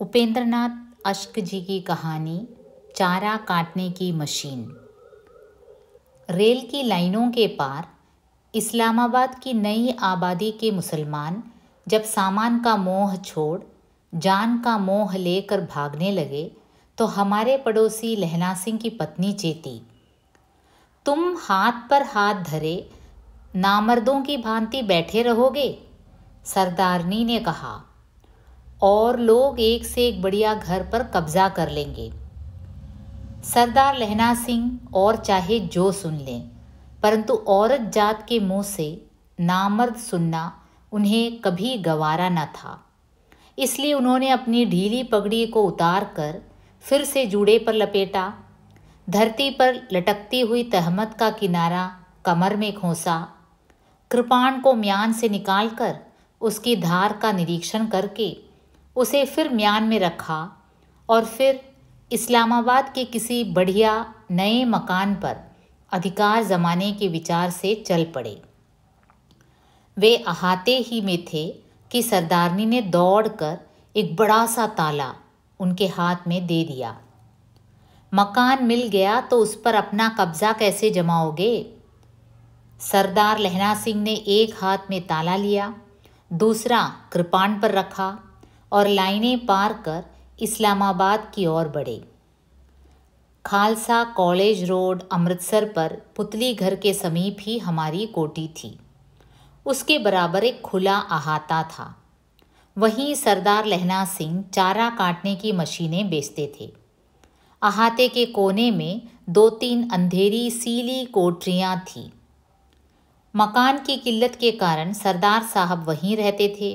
उपेंद्रनाथ अश्क जी की कहानी चारा काटने की मशीन रेल की लाइनों के पार इस्लामाबाद की नई आबादी के मुसलमान जब सामान का मोह छोड़ जान का मोह लेकर भागने लगे तो हमारे पड़ोसी लहना सिंह की पत्नी चेती तुम हाथ पर हाथ धरे नामर्दों की भांति बैठे रहोगे सरदारनी ने कहा और लोग एक से एक बढ़िया घर पर कब्जा कर लेंगे सरदार लहना सिंह और चाहे जो सुन लें परंतु औरत जात के मुंह से नामर्द सुनना उन्हें कभी गवारा न था इसलिए उन्होंने अपनी ढीली पगड़ी को उतार कर फिर से जूड़े पर लपेटा धरती पर लटकती हुई तहमत का किनारा कमर में खोसा कृपाण को म्यान से निकालकर उसकी धार का निरीक्षण करके उसे फिर म्यान में रखा और फिर इस्लामाबाद के किसी बढ़िया नए मकान पर अधिकार जमाने के विचार से चल पड़े वे अहाते ही में थे कि सरदारनी ने दौड़कर एक बड़ा सा ताला उनके हाथ में दे दिया मकान मिल गया तो उस पर अपना कब्जा कैसे जमाओगे सरदार लहना सिंह ने एक हाथ में ताला लिया दूसरा कृपाण पर रखा और लाइनें पार कर इस्लामाबाद की ओर बढ़े खालसा कॉलेज रोड अमृतसर पर पुतली घर के समीप ही हमारी कोटी थी उसके बराबर एक खुला अहाता था वहीं सरदार लहना सिंह चारा काटने की मशीनें बेचते थे अहाते के कोने में दो तीन अंधेरी सीली कोठरियाँ थीं मकान की किल्लत के कारण सरदार साहब वहीं रहते थे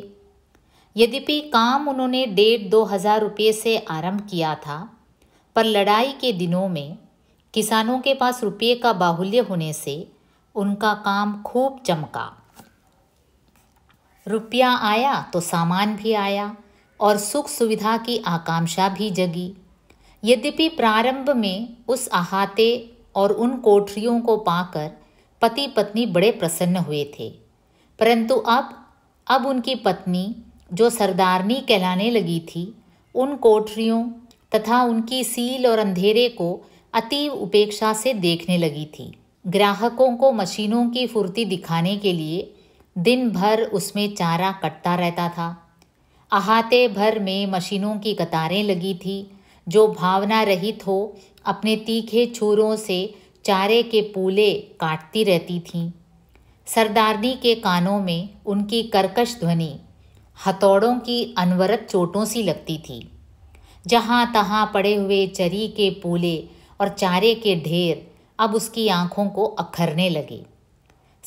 यद्यपि काम उन्होंने डेढ़ दो हज़ार रुपये से आरंभ किया था पर लड़ाई के दिनों में किसानों के पास रुपये का बाहुल्य होने से उनका काम खूब चमका रुपया आया तो सामान भी आया और सुख सुविधा की आकांक्षा भी जगी यद्यपि प्रारंभ में उस अहाते और उन कोठरियों को पाकर पति पत्नी बड़े प्रसन्न हुए थे परंतु अब अब उनकी पत्नी जो सरदारनी कहलाने लगी थी उन कोठरियों तथा उनकी सील और अंधेरे को अतीव उपेक्षा से देखने लगी थी ग्राहकों को मशीनों की फुर्ती दिखाने के लिए दिन भर उसमें चारा कटता रहता था अहाते भर में मशीनों की कतारें लगी थी जो भावना रहित हो अपने तीखे छुरों से चारे के पूले काटती रहती थी सरदारनी के कानों में उनकी करकश ध्वनि हथौड़ों की अनवरत चोटों सी लगती थी जहाँ तहाँ पड़े हुए चरी के पूले और चारे के ढेर अब उसकी आँखों को अखरने लगे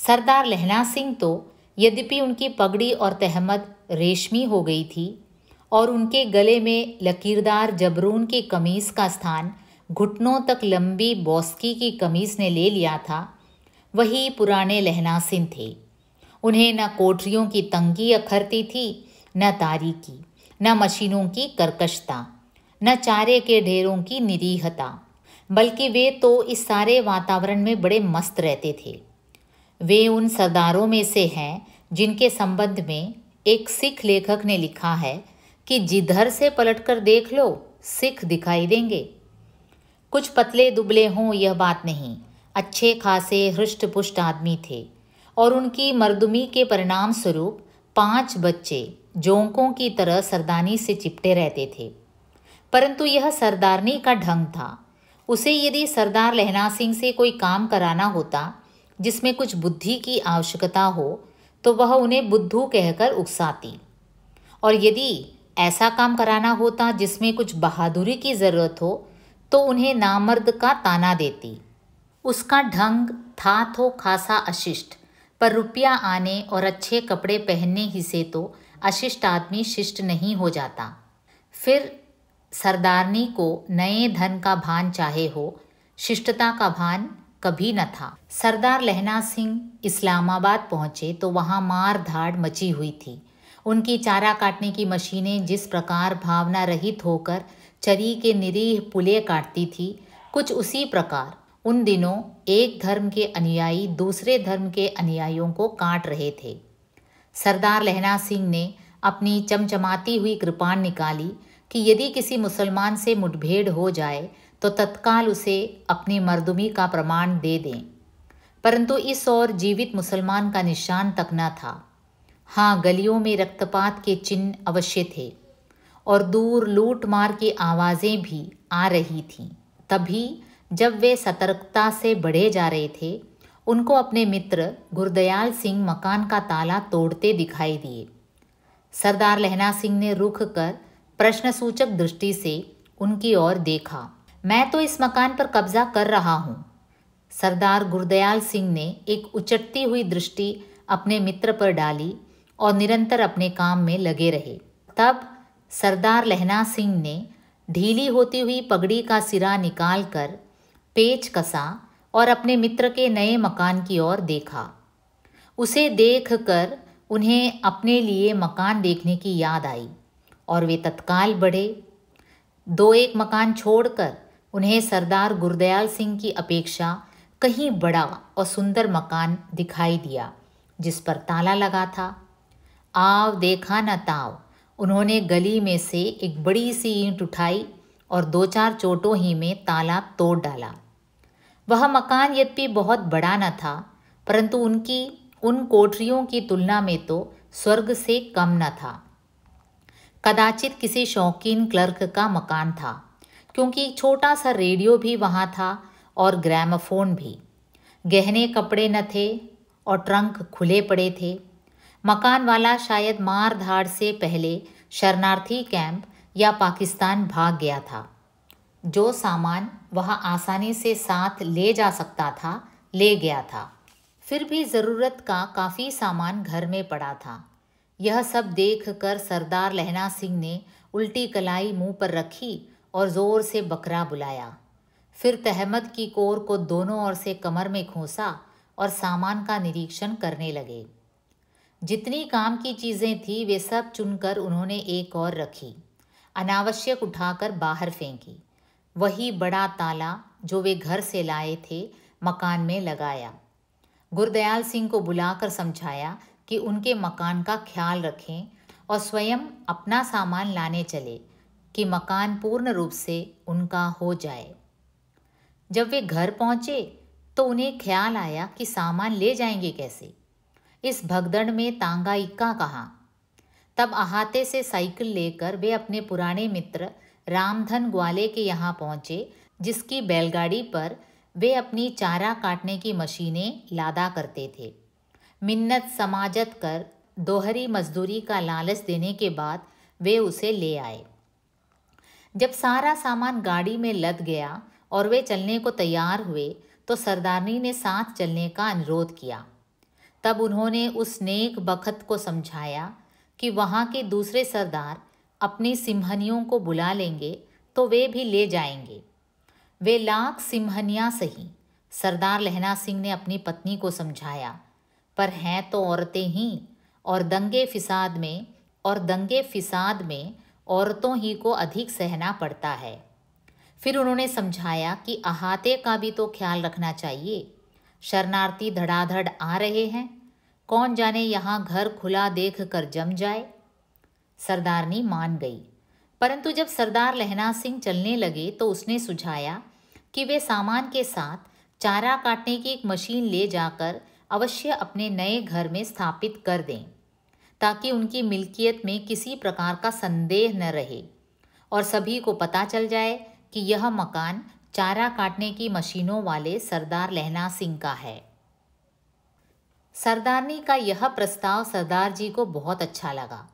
सरदार लहना सिंह तो यद्यपि उनकी पगड़ी और तहमद रेशमी हो गई थी और उनके गले में लकीरदार जबरून की कमीज का स्थान घुटनों तक लंबी बॉस्की की कमीज ने ले लिया था वही पुराने लहनासिन थे उन्हें न कोठरियों की तंगी अखरती थी न तारीकी न मशीनों की कर्कशता न चारे के ढेरों की निरीहता बल्कि वे तो इस सारे वातावरण में बड़े मस्त रहते थे वे उन सरदारों में से हैं जिनके संबंध में एक सिख लेखक ने लिखा है कि जिधर से पलटकर देख लो सिख दिखाई देंगे कुछ पतले दुबले हों यह बात नहीं अच्छे खासे हृष्ट पुष्ट आदमी थे और उनकी मर्दुमी के परिणाम स्वरूप पांच बच्चे जोंकों की तरह सरदानी से चिपटे रहते थे परंतु यह सरदारनी का ढंग था उसे यदि सरदार लहना सिंह से कोई काम कराना होता जिसमें कुछ बुद्धि की आवश्यकता हो तो वह उन्हें बुद्धू कहकर उकसाती और यदि ऐसा काम कराना होता जिसमें कुछ बहादुरी की ज़रूरत हो तो उन्हें नामर्द का ताना देती उसका ढंग था तो खासा अशिष्ट पर रुपया आने और अच्छे कपड़े पहनने ही से तो अशिष्ट आदमी शिष्ट नहीं हो जाता फिर सरदारनी को नए धन का भान चाहे हो शिष्टता का भान कभी न था सरदार लहना सिंह इस्लामाबाद पहुंचे तो वहां मार धाड़ मची हुई थी उनकी चारा काटने की मशीनें जिस प्रकार भावना रहित होकर चरी के निरीह पुले काटती थी कुछ उसी प्रकार उन दिनों एक धर्म के अनुयायी दूसरे धर्म के अनुयायियों को काट रहे थे सरदार लहना सिंह ने अपनी चमचमाती हुई कृपाण निकाली कि यदि किसी मुसलमान से मुठभेड़ हो जाए तो तत्काल उसे अपनी मर्दुमी का प्रमाण दे दें परंतु इस ओर जीवित मुसलमान का निशान तक न था हाँ गलियों में रक्तपात के चिन्ह अवश्य थे और दूर लूट मार की आवाज़ें भी आ रही थीं तभी जब वे सतर्कता से बढ़े जा रहे थे उनको अपने मित्र गुरदयाल सिंह मकान का ताला तोड़ते दिखाई दिए सरदार लहना सिंह ने रुक कर प्रश्नसूचक दृष्टि से उनकी ओर देखा मैं तो इस मकान पर कब्जा कर रहा हूँ सरदार गुरदयाल सिंह ने एक उचटती हुई दृष्टि अपने मित्र पर डाली और निरंतर अपने काम में लगे रहे तब सरदार लहना सिंह ने ढीली होती हुई पगड़ी का सिरा निकाल कर पेच कसा और अपने मित्र के नए मकान की ओर देखा उसे देख कर उन्हें अपने लिए मकान देखने की याद आई और वे तत्काल बढ़े दो एक मकान छोड़कर उन्हें सरदार गुरदयाल सिंह की अपेक्षा कहीं बड़ा और सुंदर मकान दिखाई दिया जिस पर ताला लगा था आव देखा न ताव उन्होंने गली में से एक बड़ी सी ईंट उठाई और दो चार चोटों ही में तालाब तोड़ डाला वह मकान यद्यपि बहुत बड़ा न था परंतु उनकी उन कोठरियों की तुलना में तो स्वर्ग से कम न था कदाचित किसी शौकीन क्लर्क का मकान था क्योंकि एक छोटा सा रेडियो भी वहाँ था और ग्रामोफोन भी गहने कपड़े न थे और ट्रंक खुले पड़े थे मकान वाला शायद मार धाड़ से पहले शरणार्थी कैंप या पाकिस्तान भाग गया था जो सामान वह आसानी से साथ ले जा सकता था ले गया था फिर भी ज़रूरत का काफ़ी सामान घर में पड़ा था यह सब देख कर सरदार लहना सिंह ने उल्टी कलाई मुंह पर रखी और ज़ोर से बकरा बुलाया फिर तहमद की कोर को दोनों ओर से कमर में खोसा और सामान का निरीक्षण करने लगे जितनी काम की चीज़ें थी वे सब चुनकर उन्होंने एक और रखी अनावश्यक उठाकर बाहर फेंकी वही बड़ा ताला जो वे घर से लाए थे मकान में लगाया गुरदयाल सिंह को बुलाकर समझाया कि उनके मकान का ख्याल रखें और स्वयं अपना सामान लाने चले कि मकान पूर्ण रूप से उनका हो जाए जब वे घर पहुँचे तो उन्हें ख्याल आया कि सामान ले जाएंगे कैसे इस भगदड़ में तांगा इक्का कहा तब अहाते से साइकिल लेकर वे अपने पुराने मित्र रामधन ग्वाले के यहाँ पहुँचे जिसकी बैलगाड़ी पर वे अपनी चारा काटने की मशीनें लादा करते थे मिन्नत समाजत कर दोहरी मजदूरी का लालच देने के बाद वे उसे ले आए जब सारा सामान गाड़ी में लद गया और वे चलने को तैयार हुए तो सरदारनी ने साथ चलने का अनुरोध किया तब उन्होंने उस नेक बखत को समझाया कि वहाँ के दूसरे सरदार अपनी सिम्हनियों को बुला लेंगे तो वे भी ले जाएंगे वे लाख सिम्हनियाँ सही सरदार लहना सिंह ने अपनी पत्नी को समझाया पर हैं तो औरतें ही और दंगे फिसाद में और दंगे फिसाद में औरतों ही को अधिक सहना पड़ता है फिर उन्होंने समझाया कि अहाते का भी तो ख्याल रखना चाहिए शरणार्थी धड़ाधड़ आ रहे हैं कौन जाने यहाँ घर खुला देख कर जम जाए सरदारनी मान गई परंतु जब सरदार लहना सिंह चलने लगे तो उसने सुझाया कि वे सामान के साथ चारा काटने की एक मशीन ले जाकर अवश्य अपने नए घर में स्थापित कर दें ताकि उनकी मिल्कियत में किसी प्रकार का संदेह न रहे और सभी को पता चल जाए कि यह मकान चारा काटने की मशीनों वाले सरदार लहना सिंह का है सरदारनी का यह प्रस्ताव सरदार जी को बहुत अच्छा लगा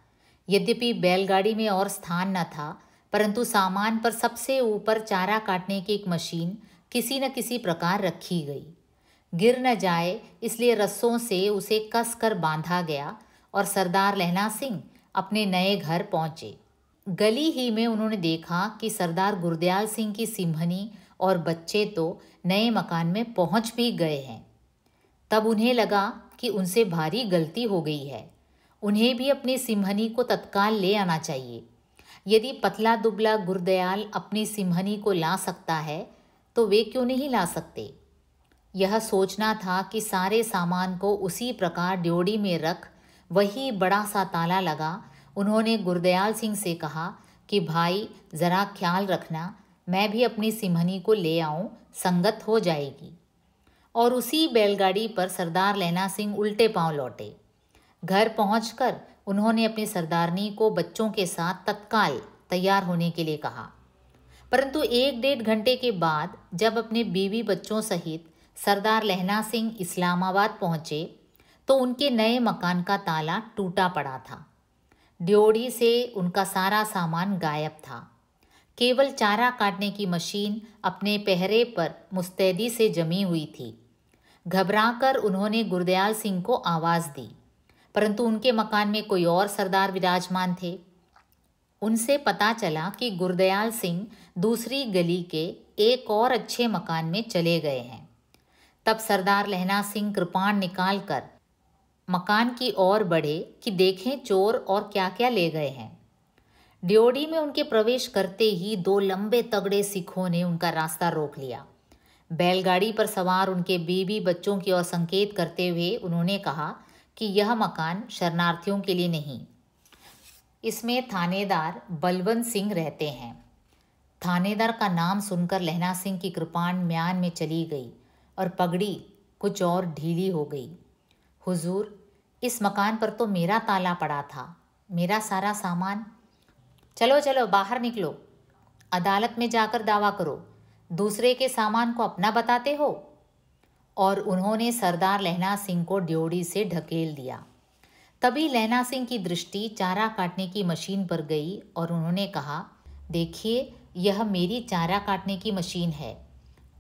यद्यपि बैलगाड़ी में और स्थान न था परंतु सामान पर सबसे ऊपर चारा काटने की एक मशीन किसी न किसी प्रकार रखी गई गिर न जाए इसलिए रस्सों से उसे कस कर बांधा गया और सरदार लहना सिंह अपने नए घर पहुंचे गली ही में उन्होंने देखा कि सरदार गुरदयाल सिंह की सिम्हनी और बच्चे तो नए मकान में पहुंच भी गए हैं तब उन्हें लगा कि उनसे भारी गलती हो गई है उन्हें भी अपनी सिम्हनी को तत्काल ले आना चाहिए यदि पतला दुबला गुरदयाल अपनी सिम्हनी को ला सकता है तो वे क्यों नहीं ला सकते यह सोचना था कि सारे सामान को उसी प्रकार ड्योड़ी में रख वही बड़ा सा ताला लगा उन्होंने गुरदयाल सिंह से कहा कि भाई ज़रा ख्याल रखना मैं भी अपनी सिमहनी को ले आऊँ संगत हो जाएगी और उसी बैलगाड़ी पर सरदार लैना सिंह उल्टे पांव लौटे घर पहुंचकर उन्होंने अपनी सरदारनी को बच्चों के साथ तत्काल तैयार होने के लिए कहा परंतु एक डेढ़ घंटे के बाद जब अपने बीवी बच्चों सहित सरदार लहना सिंह इस्लामाबाद पहुंचे तो उनके नए मकान का ताला टूटा पड़ा था ड्योड़ी से उनका सारा सामान गायब था केवल चारा काटने की मशीन अपने पहरे पर मुस्तैदी से जमी हुई थी घबराकर उन्होंने गुरदयाल सिंह को आवाज़ दी परंतु उनके मकान में कोई और सरदार विराजमान थे उनसे पता चला कि गुरदयाल सिंह दूसरी गली के एक और अच्छे मकान में चले गए हैं तब सरदार लहना सिंह कृपाण निकालकर मकान की ओर बढ़े कि देखें चोर और क्या क्या ले गए हैं ड्योडी में उनके प्रवेश करते ही दो लंबे तगड़े सिखों ने उनका रास्ता रोक लिया बैलगाड़ी पर सवार उनके बीबी बच्चों की ओर संकेत करते हुए उन्होंने कहा कि यह मकान शरणार्थियों के लिए नहीं इसमें थानेदार बलवंत सिंह रहते हैं थानेदार का नाम सुनकर लहना सिंह की कृपाण म्यान में चली गई और पगड़ी कुछ और ढीली हो गई हुजूर इस मकान पर तो मेरा ताला पड़ा था मेरा सारा सामान चलो चलो बाहर निकलो अदालत में जाकर दावा करो दूसरे के सामान को अपना बताते हो और उन्होंने सरदार लहना सिंह को ड्योड़ी से ढकेल दिया तभी लहना सिंह की दृष्टि चारा काटने की मशीन पर गई और उन्होंने कहा देखिए यह मेरी चारा काटने की मशीन है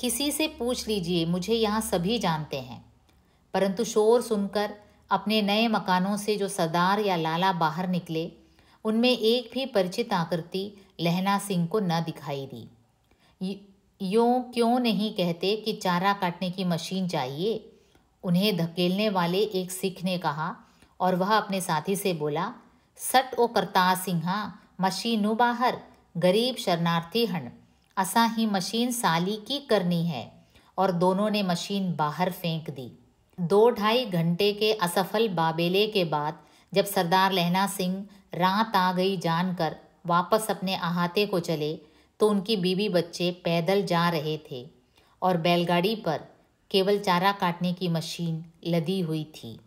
किसी से पूछ लीजिए मुझे यहाँ सभी जानते हैं परंतु शोर सुनकर अपने नए मकानों से जो सरदार या लाला बाहर निकले उनमें एक भी परिचित आकृति लहना सिंह को न दिखाई दी यो क्यों नहीं कहते कि चारा काटने की मशीन चाहिए उन्हें धकेलने वाले एक सिख ने कहा और वह अपने साथी से बोला सट ओ करता सिंहा मशीनू बाहर गरीब शरणार्थी हण असा ही मशीन साली की करनी है और दोनों ने मशीन बाहर फेंक दी दो ढाई घंटे के असफल बाबेले के बाद जब सरदार लहना सिंह रात आ गई जानकर वापस अपने अहाते को चले तो उनकी बीवी बच्चे पैदल जा रहे थे और बैलगाड़ी पर केवल चारा काटने की मशीन लदी हुई थी